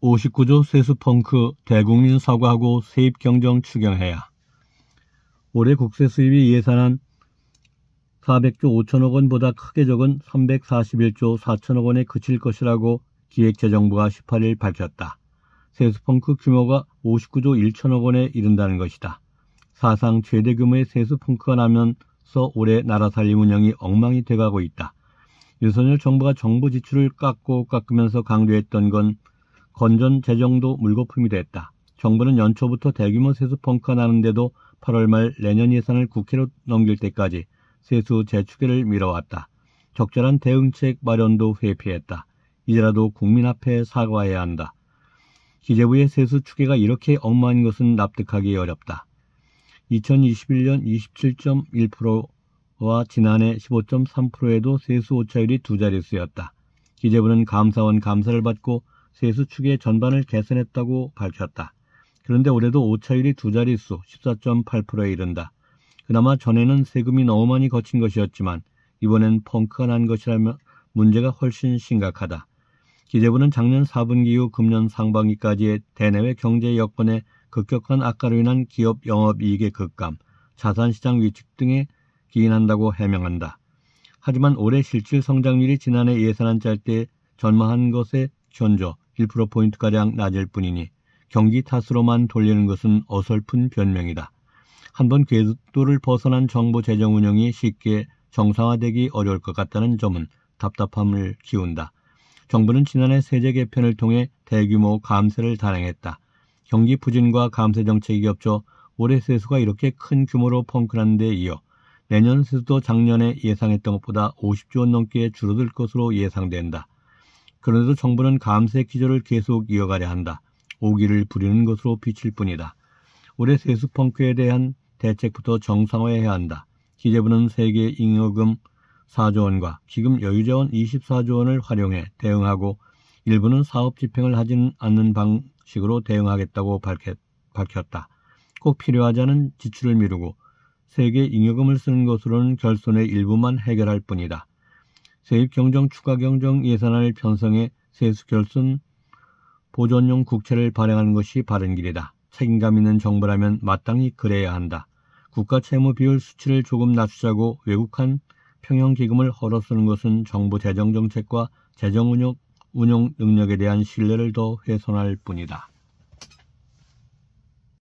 59조 세수펑크 대국민 사과하고 세입경정 추경해야 올해 국세 수입이 예산한 400조 5천억 원보다 크게 적은 341조 4천억 원에 그칠 것이라고 기획재정부가 18일 밝혔다. 세수펑크 규모가 59조 1천억 원에 이른다는 것이다. 사상 최대 규모의 세수펑크가 나면서 올해 나라 살림 운영이 엉망이 돼가고 있다. 윤선열 정부가 정부 지출을 깎고 깎으면서 강조했던 건 건전 재정도 물거품이 됐다. 정부는 연초부터 대규모 세수 펑크가 나는데도 8월 말 내년 예산을 국회로 넘길 때까지 세수 재축계를 미뤄왔다. 적절한 대응책 마련도 회피했다. 이제라도 국민 앞에 사과해야 한다. 기재부의 세수 추계가 이렇게 엉망인 것은 납득하기 어렵다. 2021년 27.1%와 지난해 15.3%에도 세수 오차율이 두 자릿수였다. 기재부는 감사원 감사를 받고 세수축의 전반을 개선했다고 밝혔다. 그런데 올해도 오차율이 두 자릿수 14.8%에 이른다. 그나마 전에는 세금이 너무 많이 거친 것이었지만 이번엔 펑크가 난 것이라면 문제가 훨씬 심각하다. 기재부는 작년 4분기 이후 금년 상반기까지의 대내외 경제 여건에 급격한 악화로 인한 기업 영업이익의 급감, 자산시장 위축 등에 기인한다고 해명한다. 하지만 올해 실질 성장률이 지난해 예산안 짤 때 전망한 것에 견조 1%포인트가량 낮을 뿐이니 경기 탓으로만 돌리는 것은 어설픈 변명이다. 한 번 궤도를 벗어난 정부 재정 운영이 쉽게 정상화되기 어려울 것 같다는 점은 답답함을 키운다. 정부는 지난해 세제 개편을 통해 대규모 감세를 단행했다. 경기 부진과 감세 정책이 겹쳐 올해 세수가 이렇게 큰 규모로 펑크난 데 이어 내년 세수도 작년에 예상했던 것보다 50조 원 넘게 줄어들 것으로 예상된다. 그런데도 정부는 감세 기조를 계속 이어가려 한다. 오기를 부리는 것으로 비칠 뿐이다. 올해 세수 펑크에 대한 대책부터 정상화해야 한다. 기재부는 세계 잉여금 4조 원과 기금 여유 자원 24조 원을 활용해 대응하고 일부는 사업 집행을 하지는 않는 방식으로 대응하겠다고 밝혔다. 꼭 필요하지 않은 지출을 미루고 세계 잉여금을 쓰는 것으로는 결손의 일부만 해결할 뿐이다. 세입경정 추가경정 예산안을 편성해 세수결손 보존용 국채를 발행하는 것이 바른 길이다. 책임감 있는 정부라면 마땅히 그래야 한다. 국가 채무 비율 수치를 조금 낮추자고 외국한 평형기금을 헐어 쓰는 것은 정부 재정정책과 재정운용 운용 능력에 대한 신뢰를 더 훼손할 뿐이다.